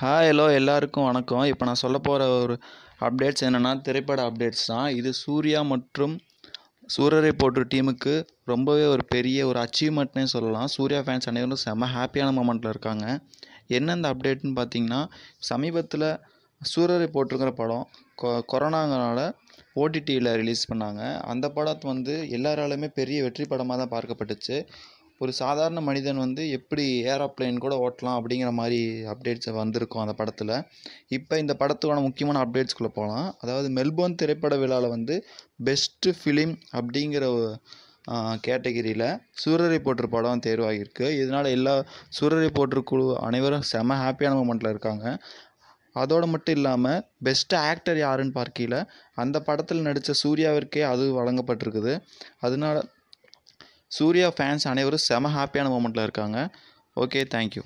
hi hello எல்லாருக்கும் வணக்கம் இப்போ நான் சொல்ல போகிற ஒரு அப்டேட்ஸ் என்னென்னா திரைப்பட அப்டேட்ஸ் தான் இது சூர்யா மற்றும் சூரரை போட்டு டீமுக்கு ரொம்பவே ஒரு பெரிய ஒரு அச்சீவ்மெண்ட்னே சொல்லலாம் சூர்யா ஃபேன்ஸ் அனைவரும் செம்ம ஹாப்பியான மூமெண்ட்டில் இருக்காங்க என்ன இந்த அப்டேட்னு பார்த்தீங்கன்னா சமீபத்தில் சூரரை போட்டிருக்கிற படம் கொ கொரோனாங்கனால ஓடிடியில் ரிலீஸ் பண்ணாங்க அந்த படத்தை வந்து எல்லாராலுமே பெரிய வெற்றி படமாக தான் பார்க்கப்பட்டுச்சு ஒரு சாதாரண மனிதன் வந்து எப்படி ஏரோப்ளேன் கூட ஓட்டலாம் அப்படிங்கிற மாதிரி அப்டேட்ஸ் வந்திருக்கும் அந்த படத்தில் இப்போ இந்த படத்துக்கான முக்கியமான அப்டேட்ஸ்குள்ளே போகலாம் அதாவது மெல்போர்ன் திரைப்பட விழாவில் வந்து பெஸ்ட்டு ஃபிலிம் அப்படிங்கிற கேட்டகிரியில் சூரரை போற்று படம் தேர்வாகியிருக்கு இதனால் எல்லா சூரரை போற்று குழு அனைவரும் செம ஹாப்பியான மூமெண்ட்டில் இருக்காங்க அதோடு மட்டும் இல்லாமல் பெஸ்ட் ஆக்டர் யாருன்னு பார்க்கையில் அந்த படத்தில் நடித்த சூர்யாவிற்கே அது வழங்கப்பட்டிருக்குது அதனால சூர்யா ஃபேன்ஸ் அனைவரும் செம ஹாப்பியான மூமெண்ட்டில் இருக்காங்க ஓகே தேங்க்யூ